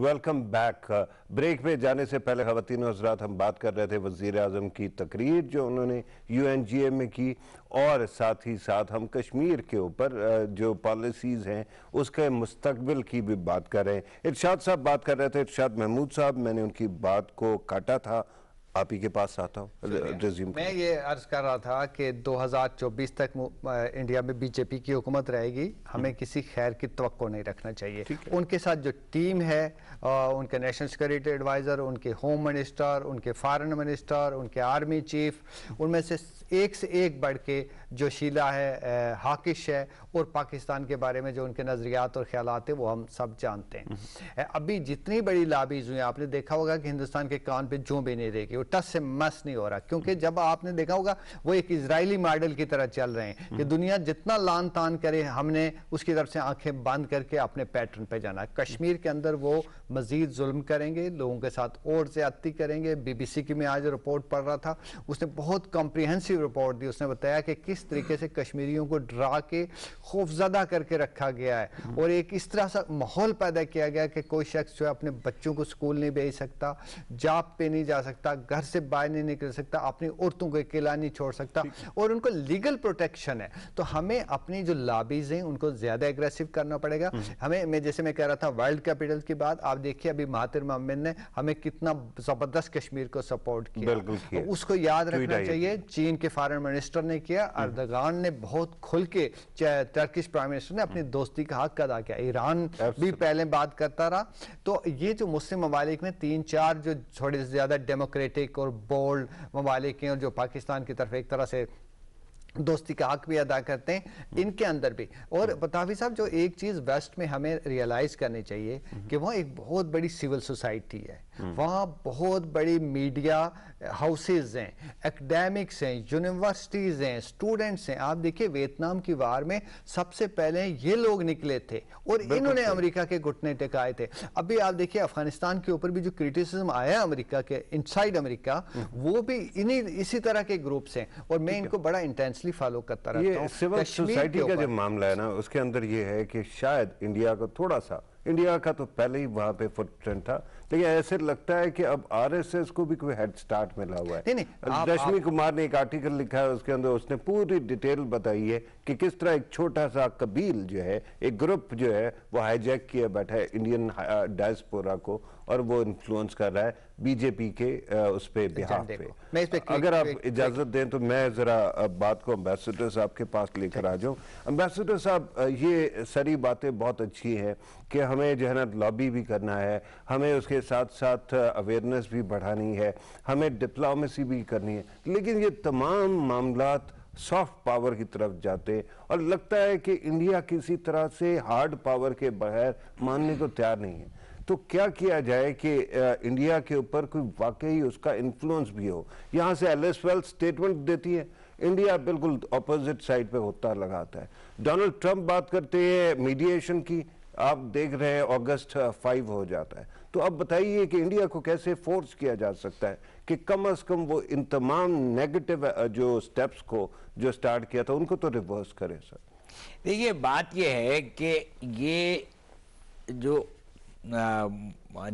Welcome back break پہ جانے سے پہلے خواتین و حضرات ہم بات کر رہے تھے وزیر اعظم کی تقریر جو انہوں نے یو این جی اے میں کی اور ساتھ ہی ساتھ ہم کشمیر کے اوپر جو پالیسیز ہیں اس کے مستقبل کی بھی بات کر رہے ہیں ارشاد صاحب بات کر رہے تھے ارشاد محمود صاحب میں نے ان کی بات کو کاٹا تھا آپ ہی کے پاس آتا ہوں میں یہ عرض کر رہا تھا کہ دو ہزار چوبیس تک انڈیا میں بی جے پی کی حکومت رہے گی ہمیں کسی خیر کی توقع نہیں رکھنا چاہیے ان کے ساتھ جو ٹیم ہے ان کے نیشنل سیکورٹی ایڈوائزر ان کے ہوم منسٹر ان کے فارن منسٹر ان کے آرمی چیف ان میں سے ایک سے ایک بڑھ کے جو شیلہ ہے حاکش ہے اور پاکستان کے بارے میں جو ان کے نظریات اور خیالات ہیں وہ ہم سب جانتے ہیں ابھی جتنی بڑی لابیز ہوئی ہیں آپ نے دیکھا ہوگا کہ ہندوستان کے کان پہ جو بھی نہیں رہے گی وہ ٹس سے مس نہیں ہو رہا کیونکہ جب آپ نے دیکھا ہوگا وہ ایک اسرائیلی ماڈل کی طرح چل رہے ہیں کہ دنیا جتنا لان تان کرے ہم نے اس کی طرف سے آنکھیں بند کر کے اپنے پیٹرن پہ جانا کشمیر کے اندر وہ مزید ظلم کریں گے لوگوں کے ساتھ اور زیادتی کریں گے بی بی سی کی میں آج رپورٹ پڑھ رہا تھا اس نے بہت کمپریہنسیو رپورٹ دی اس نے بتایا کہ کس طریقے سے کشمیریوں کو ڈرا کے خوفزدہ کر کے رکھا گیا ہے اور ایک اس طرح سا محول پیدا کیا گیا کہ کوئی شخص جو ہے اپنے بچوں کو سکول نہیں بھیج سکتا جاپ پہ نہیں جا سکتا گھر سے باہر نہیں نکل سکتا اپنی عورتوں کو اکیلا نہیں چھوڑ سکتا اور ان کو لیگل پروٹیکشن ہے تو ہمیں اپنی جو لابیز ہیں ان کو زیادہ اگریسیو کرنا پڑے گا ہمیں میں جیسے میں کہہ رہا تھا ورلڈ کیپیٹل کی بات آپ دیکھیے ابھی مہاتر محمد نے ہمیں کتنا زبردست کشمیر کو سپورٹ کیا اس کو یاد رکھنا چاہیے چین کے فارن منسٹر نے کیا اردگان نے بہت کھل کے ٹرکش پرائم منسٹر نے اپنی دوستی کا حق ادا کیا ایران بھی پہلے بات کرتا رہا تو یہ جو مسلم ممالک میں تین چار جو تھوڑے سے زیادہ ڈیموکریٹک اور بولڈ ممالک ہیں اور جو پاکستان کی طرف ایک طرح سے دوستی کا حق بھی ادا کرتے ہیں ان کے اندر بھی اور تعافی صاحب جو ایک چیز ویسٹ میں ہمیں ریئلائز کرنی چاہیے کہ وہ ایک بہت بڑی سول سوسائٹی ہے وہاں بہت بڑی میڈیا ہاؤسز ہیں اکڈیمکس ہیں یونیورسٹیز ہیں سٹوڈنٹس ہیں آپ دیکھیں ویتنام کی وار میں سب سے پہلے یہ لوگ نکلے تھے اور انہوں نے امریکہ کے گھٹنے ٹکائے تھے ابھی آپ دیکھیں افغانستان کے اوپر بھی جو کریٹیسزم آیا ہے امریکہ کے انسائیڈ امریکہ وہ بھی انہی اسی طرح کے گروپس ہیں اور میں ان کو بڑا انٹینسلی فالو کرتا رہتا ہوں سیول سوسائٹی کا جو معاملہ ہے نا اس کے اندر یہ ہے کہ شاید انڈیا کو تھوڑا سا انڈیا کا تو پہلے ہی وہاں پہ فٹ تھا لیکن ایسے لگتا ہے کہ اب آر ایس ایس کو بھی کوئی ہیڈ سٹارٹ ملا ہوا ہے دشمی کمار نے ایک آرٹیکل لکھا ہے اس کے اندر اس نے پوری ڈیٹیل بتائی ہے کہ کس طرح ایک چھوٹا سا قبیل جو ہے ایک گروپ جو ہے وہ ہائی جیک کیا بیٹھا ہے انڈین ڈائسپورا uh, کو اور وہ انفلوئنس کر رہا ہے بی جے پی کے uh, اس پہ بہاف پہ اگر آپ اجازت دیں تو میں ذرا بات کو امبیسڈر صاحب کے پاس لے کر آ جاؤں امبیسیڈر صاحب uh, یہ ساری باتیں بہت اچھی ہیں کہ ہمیں جو ہے نا لابی بھی کرنا ہے ہمیں اس کے ساتھ ساتھ اویرنیس بھی بڑھانی ہے ہمیں ڈپلومیسی بھی کرنی ہے لیکن یہ تمام معاملات سافٹ پاور کی طرف جاتے اور لگتا ہے کہ انڈیا کسی طرح سے ہارڈ پاور کے بغیر ماننے کو تیار نہیں ہے تو کیا کیا جائے کہ انڈیا کے اوپر کوئی واقعی اس کا انفلوئنس بھی ہو یہاں سے ایل ایس ویل سٹیٹمنٹ دیتی ہے انڈیا بالکل اپوزٹ سائٹ پہ ہوتا لگاتا ہے ڈونلڈ ٹرمپ بات کرتے ہیں میڈییشن کی آپ دیکھ رہے ہیں آگسٹ فائیو ہو جاتا ہے تو اب بتائیے کہ انڈیا کو کیسے فورس کیا جا سکتا ہے کہ کم از کم وہ ان تمام نیگٹیو جو سٹیپس کو جو سٹارٹ کیا تھا ان کو تو ریورس کرے سر دیکھیے بات یہ ہے کہ یہ جو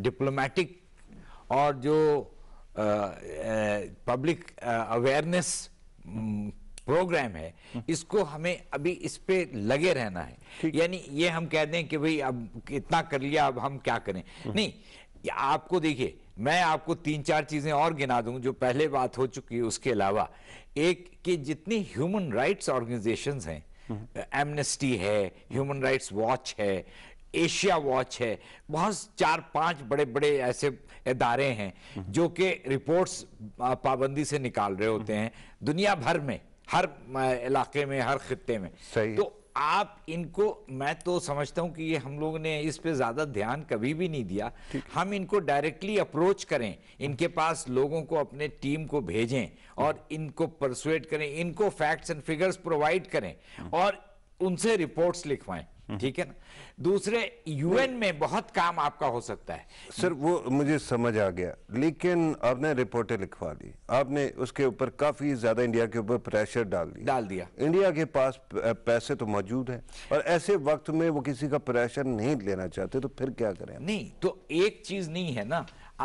ڈپلومیٹک اور جو پبلک اویئرنیس پروگرام ہے اس کو ہمیں ابھی اس پہ لگے رہنا ہے یعنی یہ ہم کہہ دیں کہ بھئی اب اتنا کر لیا اب ہم کیا کریں نہیں آپ کو دیکھیے میں آپ کو تین چار چیزیں اور گنا دوں جو پہلے بات ہو چکی ہے اس کے علاوہ ایک کہ جتنی ہیومن رائٹس آرگنائزیشن ہیں ایمنسٹی ہے ہیومن رائٹس واچ ہے ایشیا واچ ہے بہت چار پانچ بڑے بڑے ایسے ادارے ہیں جو کہ رپورٹس پابندی سے نکال رہے ہوتے ہیں دنیا بھر میں ہر علاقے میں ہر خطے میں صحیح تو آپ ان کو میں تو سمجھتا ہوں کہ یہ ہم لوگ نے اس پہ زیادہ دھیان کبھی بھی نہیں دیا ہم ان کو ڈائریکٹلی اپروچ کریں ان کے پاس لوگوں کو اپنے ٹیم کو بھیجیں اور ان کو پرسویٹ کریں ان کو فیکٹس اینڈ فگرز پرووائڈ کریں اور ان سے رپورٹس لکھوائیں ٹھیک ہے نا دوسرے یو این میں بہت کام آپ کا ہو سکتا ہے سر وہ مجھے سمجھ آ گیا لیکن آپ نے رپورٹیں لکھوا دی آپ نے اس کے اوپر کافی زیادہ انڈیا کے اوپر پریشر ڈال دیا ڈال دیا انڈیا کے پاس پیسے تو موجود ہیں اور ایسے وقت میں وہ کسی کا پریشر نہیں لینا چاہتے تو پھر کیا کریں نہیں تو ایک چیز نہیں ہے نا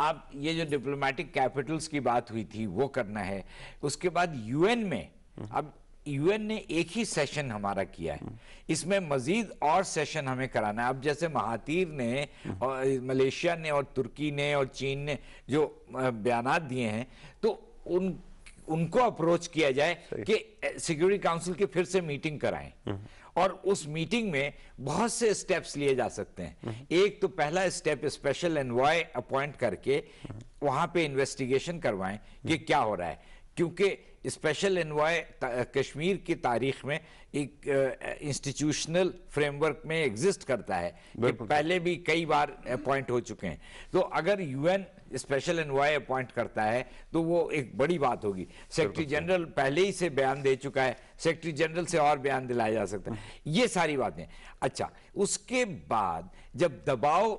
آپ یہ جو ڈپلومیٹک کیپٹلز کی بات ہوئی تھی وہ کرنا ہے اس کے بعد یو این میں اب یو این نے ایک ہی سیشن ہمارا کیا ہے اس میں مزید اور سیشن ہمیں کرانا ہے اب جیسے مہاتیر نے ملیشیا نے اور ترکی نے اور چین نے جو بیانات دیئے ہیں تو ان ان کو اپروچ کیا جائے کہ سیکیورٹی کاؤنسل کے پھر سے میٹنگ کرائیں اور اس میٹنگ میں بہت سے سٹیپس لیے جا سکتے ہیں ایک تو پہلا سٹیپ اسپیشل انوائے اپوائنٹ کر کے وہاں پہ انویسٹیگیشن کروائیں کہ کیا ہو رہا ہے کیونکہ اسپیشل انوائے کشمیر کی تاریخ میں ایک انسٹیٹیوشنل فریم ورک میں ایگزسٹ کرتا ہے کہ پہلے بھی کئی بار اپوائنٹ ہو چکے ہیں تو اگر U N special envoy appoint کرتا ہے تو وہ ایک بڑی بات ہوگی سیکٹری جنرل پہلے ہی سے بیان دے چکا ہے سیکٹری جنرل سے اور بیان دلایا جا سکتا ہے یہ ساری باتیں اچھا اس کے بعد جب دباؤ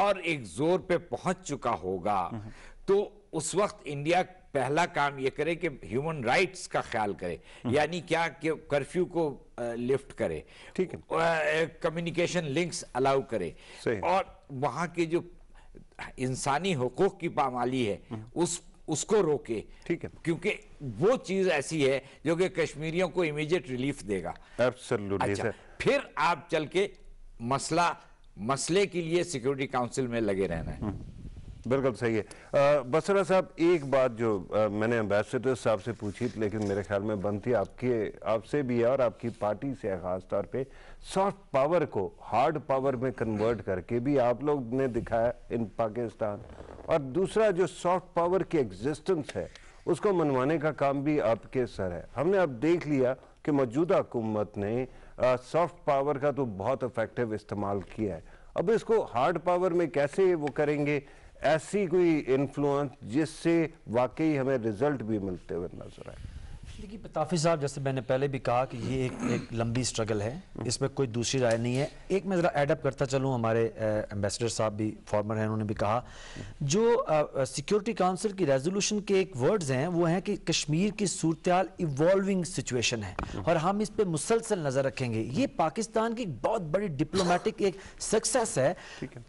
اور ایک زور پہ پہنچ چکا ہوگا ہاں۔ تو اس وقت انڈیا پہلا کام یہ کرے کہ ہیومن رائٹس کا خیال کرے یعنی کیا کہ کرفیو کو لفٹ کرے کمیونیکیشن لنکس الاؤ کرے اور وہاں کے جو انسانی حقوق کی پامالی ہے اس کو روکے ٹھیک ہے کیونکہ وہ چیز ایسی ہے جو کہ کشمیریوں کو امیجیٹ ریلیف دے گا اچھا، پھر آپ چل کے مسئلہ مسئلے کے لیے کاؤنسل میں لگے رہنا ہے بالکل صحیح ہے بسرہ صاحب ایک بات جو میں نے امبیسڈر صاحب سے پوچھی لیکن میرے خیال میں بند تھی آپ کے آپ سے بھی ہے اور آپ کی پارٹی سے ہے خاص طور پہ سافٹ پاور کو ہارڈ پاور میں کنورٹ کر کے بھی آپ لوگ نے دکھایا ان پاکستان اور دوسرا جو سافٹ پاور کی ایکزسٹنس ہے اس کو منوانے کا کام بھی آپ کے سر ہے ہم نے اب دیکھ لیا کہ موجودہ حکومت نے سافٹ پاور کا تو بہت افیکٹو استعمال کیا ہے اب اس کو ہارڈ پاور میں کیسے وہ کریں گے ایسی کوئی انفلوئنس جس سے واقعی ہمیں رزلٹ بھی ملتے ہوئے نظر آئے پتافی صاحب جیسے میں نے پہلے بھی کہا کہ یہ ایک لمبی اسٹرگل ہے اس میں کوئی دوسری رائے نہیں ہے ایک میں ذرا ایڈ اپ کرتا چلوں ہمارے امبیسڈر صاحب بھی فارمر ہیں انہوں نے بھی کہا جو سیکیورٹی کاؤنسل کی ریزولوشن کے ایک ورڈز ہیں وہ ہیں کہ کشمیر کی صورتحال ایوالونگ سچویشن ہے اور ہم اس پہ مسلسل نظر رکھیں گے یہ پاکستان کی بہت بڑی ڈپلومیٹک ایک سکسیس ہے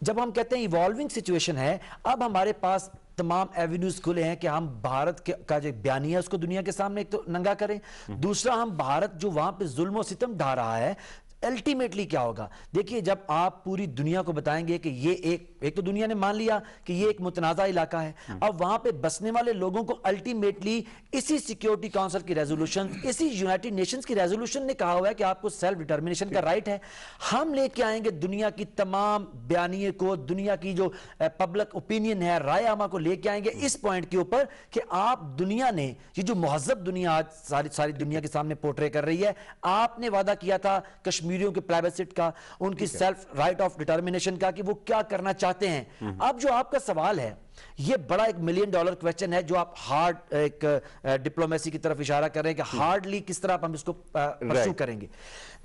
جب ہم کہتے ہیں ایوالونگ سچویشن ہے اب ہمارے پاس تمام ایوینیوز کھلے ہیں کہ ہم بھارت کا جو بیانیہ اس کو دنیا کے سامنے ایک تو ننگا کریں دوسرا ہم بھارت جو وہاں پہ ظلم و ستم ڈھا رہا ہے الٹیمیٹلی کیا ہوگا دیکھیے جب آپ پوری دنیا کو بتائیں گے کہ یہ ایک ایک تو دنیا نے مان لیا کہ یہ ایک متنازع علاقہ ہے ہاں۔ اب وہاں پہ بسنے والے لوگوں کو الٹیمیٹلی اسی سیکیورٹی کانسل کی ریزولوشن اسی یونائٹی نیشنز کی ریزولوشن نے کہا ہوا ہے کہ آپ کو سیلف ڈیٹرمنیشن کا رائٹ ہے ہم لے کے آئیں گے دنیا کی تمام بیانیے کو دنیا کی جو پبلک اپینین ہے رائے آما کو لے کے آئیں گے اس پوائنٹ کے اوپر کہ آپ دنیا نے یہ جو مہذب دنیا آج ساری ساری دنیا کے سامنے پورٹرے کر رہی ہے آپ نے وعدہ کیا تھا کشمیریوں کے پرائیویسٹ کا ان کی سیلف رائٹ آف ڈیٹرمنیشن کا کہ وہ کیا کرنا چاہتے جاتے ہیں اب جو آپ کا سوال ہے یہ بڑا ایک ملین ڈالر کوئیسٹن ہے جو آپ ہارڈ ایک ڈپلومیسی کی طرف اشارہ کر رہے ہیں کہ ہارڈلی کس طرح ہم اس کو پرسو کریں گے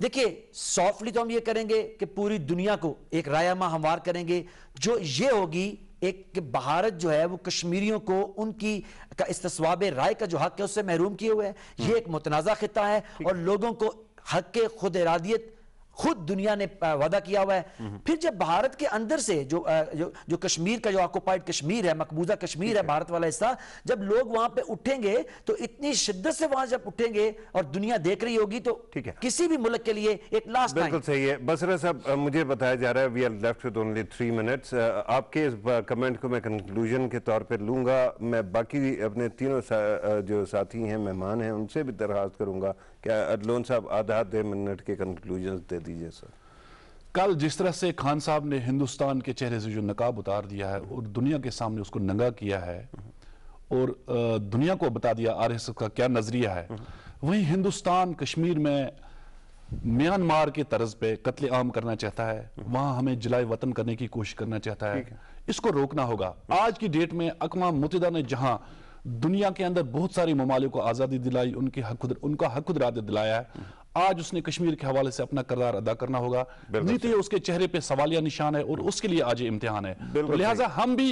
دیکھیں سوفلی تو ہم یہ کریں گے کہ پوری دنیا کو ایک رائے ماہ ہموار کریں گے جو یہ ہوگی ایک بہارت جو ہے وہ کشمیریوں کو ان کی استثواب رائے کا جو حق ہے اس سے محروم کیے ہوئے ہیں یہ ایک متنازہ خطہ ہے اور لوگوں کو حق خود ارادیت خود دنیا نے وعدہ کیا ہوا ہے پھر جب بھارت کے اندر سے جو جو کشمیر کا جو آکوپائڈ کشمیر ہے مقبوضہ کشمیر ہے بھارت والا حصہ جب لوگ وہاں پہ اٹھیں گے تو اتنی شدت سے وہاں جب اٹھیں گے اور دنیا دیکھ رہی ہوگی تو کسی بھی ملک کے لیے ایک لاسٹ ٹائم بالکل صحیح ہے بسرہ صاحب مجھے بتایا جا رہا ہے we are left with only 3 minutes آپ کے اس کمنٹ کو میں کنکلوژن کے طور پر لوں گا میں باقی اپنے تینوں جو ساتھی ہیں مہمان ہیں ان سے بھی درخواست کروں گا کہ ادلون صاحب آدھا دے منٹ کے کنکلوژنز دے دیجئے کیجئے سر کل جس طرح سے خان صاحب نے ہندوستان کے چہرے سے جو نقاب اتار دیا ہے اور دنیا کے سامنے اس کو ننگا کیا ہے اور دنیا کو بتا دیا آر ایس ایس کا کیا نظریہ ہے وہی ہندوستان کشمیر میں میان مار کے طرز پہ قتل عام کرنا چاہتا ہے وہاں ہمیں جلائے وطن کرنے کی کوشش کرنا چاہتا ہے اس کو روکنا ہوگا آج کی ڈیٹ میں اقوام متحدہ نے جہاں دنیا کے اندر بہت ساری ممالک کو آزادی دلائی ان کا حق ہے آج اس نے کشمیر کے حوالے سے اپنا کردار ادا کرنا ہوگا نہیں تو یہ اس کے چہرے پہ سوالیہ نشان ہے اور اس کے لیے آج امتحان ہے لہٰذا ہم بھی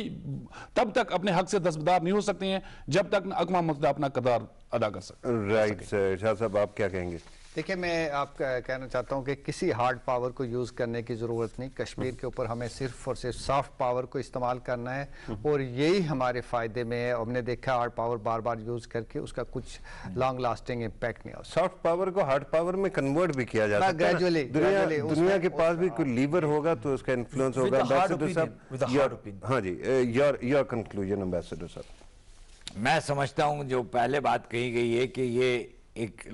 تب تک اپنے حق سے دستبدار نہیں ہو سکتے ہیں جب تک اقوام متعدد اپنا کردار ادا کر سکتے شاہ صاحب آپ کیا کہیں گے دیکھیں میں آپ کہنا چاہتا ہوں کہ کسی ہارڈ پاور کو یوز کرنے کی ضرورت نہیں کشمیر کے اوپر ہمیں صرف اور صرف پاور کو استعمال کرنا ہے اور یہی ہمارے فائدے میں ہے ہم نے دیکھا ہارڈ پاور بار بار یوز کر کے اس کا کچھ لانگ لاسٹنگ امپیکٹ نہیں ہو سافٹ پاور کو ہارڈ پاور میں کنورٹ بھی کیا جاتا ہے دنیا کے پاس بھی کوئی لیور ہوگا ہوگا تو اس کا ہاں جی، میں سمجھتا ہوں جو پہلے بات کہی گئی ہے کہ یہ ایک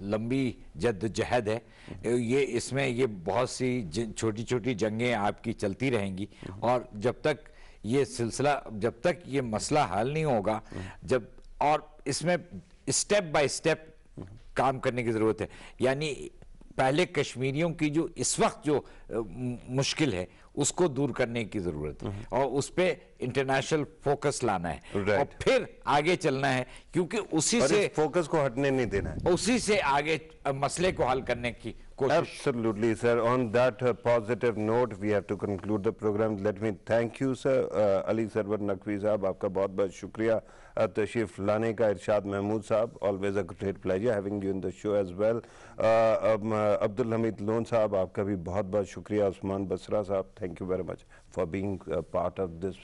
لمبی جد جہد ہے یہ اس میں یہ بہت سی چھوٹی چھوٹی جنگیں آپ کی چلتی رہیں گی اور جب تک یہ سلسلہ جب تک یہ مسئلہ حل نہیں ہوگا جب اور اس میں اسٹیپ بائی اسٹیپ کام کرنے کی ضرورت ہے یعنی پہلے کشمیریوں کی جو اس وقت جو مشکل ہے اس کو دور کرنے کی ضرورت ہے اور اس پہ انٹرنیشنل فوکس لانا ہے اور پھر آگے چلنا ہے کیونکہ اسی سے فوکس کو ہٹنے نہیں دینا ہے اسی سے آگے مسئلے کو حل کرنے کی کوشش Absolutely sir on that uh, positive note we have to conclude the program let me thank you sir uh, علی سرور نقوی صاحب آپ کا بہت بہت شکریہ تشریف لانے کا ارشاد محمود صاحب always a great pleasure having you in the show as well Abdul Hamid Lone صاحب آپ کا بھی بہت بہت شکریہ عثمان بسرا صاحب thank you very much for being part of this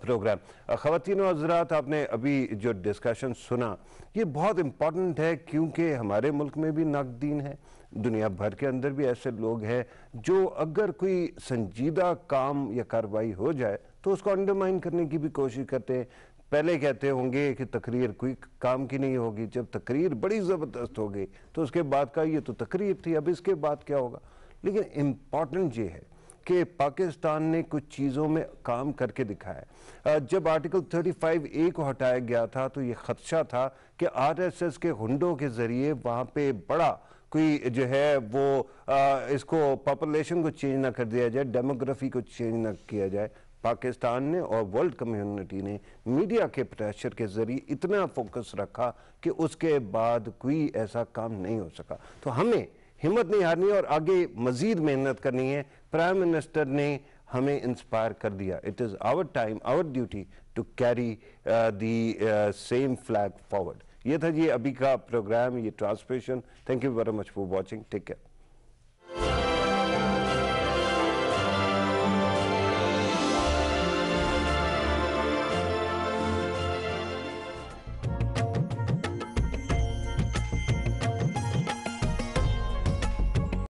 program خواتین و حضرات آپ نے ابھی جو discussion سنا یہ بہت important ہے کیونکہ ہمارے ملک میں بھی نقدین ہے دنیا بھر کے اندر بھی ایسے لوگ ہیں جو اگر کوئی سنجیدہ کام یا کاروائی ہو جائے تو اس کو انڈرمائن کرنے کی بھی کوشش کرتے ہیں پہلے کہتے ہوں گے کہ تقریر کوئی کام کی نہیں ہوگی جب تقریر بڑی زبردست ہوگی تو اس کے بعد کا یہ تو تقریر تھی اب اس کے بعد کیا ہوگا لیکن امپورٹنٹ یہ ہے کہ پاکستان نے کچھ چیزوں میں کام کر کے دکھایا جب آرٹیکل 35 اے کو ہٹایا گیا تھا تو یہ خدشہ تھا کہ آر ایس ایس کے ہنڈوں کے ذریعے وہاں پہ بڑا کوئی جو ہے وہ اس کو پاپولیشن کو چینج نہ کر دیا جائے ڈیموگرافی کو چینج نہ کیا جائے پاکستان نے اور ورلڈ کمیونٹی نے میڈیا کے پریشر کے ذریعے اتنا فوکس رکھا کہ اس کے بعد کوئی ایسا کام نہیں ہو سکا تو ہمیں ہمت نہیں ہارنی اور آگے مزید محنت کرنی ہے پرائم منسٹر نے ہمیں انسپائر کر دیا it is our time our duty to carry the same flag forward یہ تھا جی ابھی کا پروگرام یہ transmission thank you very much for watching take care